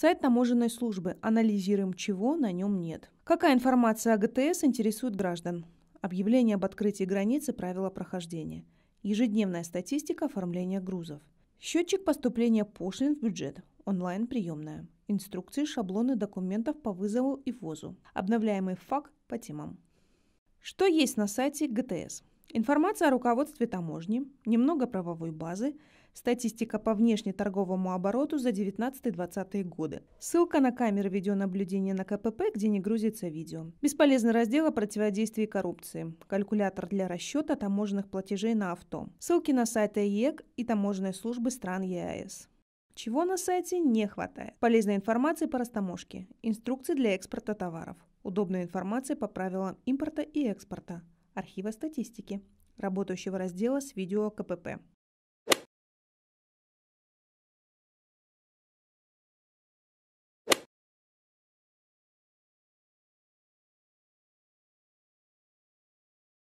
Сайт таможенной службы. Анализируем, чего на нем нет. Какая информация о ГТС интересует граждан? Объявление об открытии границы, правила прохождения. Ежедневная статистика оформления грузов. Счетчик поступления пошлин в бюджет. Онлайн-приемная. Инструкции, шаблоны документов по вызову и ввозу. Обновляемый факт по темам. Что есть на сайте ГТС? Информация о руководстве таможни, немного правовой базы, статистика по внешнеторговому обороту за 19-20 годы. Ссылка на камеры видеонаблюдения на КПП, где не грузится видео. Бесполезный раздел о противодействии коррупции. Калькулятор для расчета таможенных платежей на авто. Ссылки на сайты ЕЭК и таможенной службы стран ЕАЭС. Чего на сайте не хватает? Полезной информации по растаможке, инструкции для экспорта товаров, удобной информации по правилам импорта и экспорта, архива статистики, работающего раздела с видео КПП.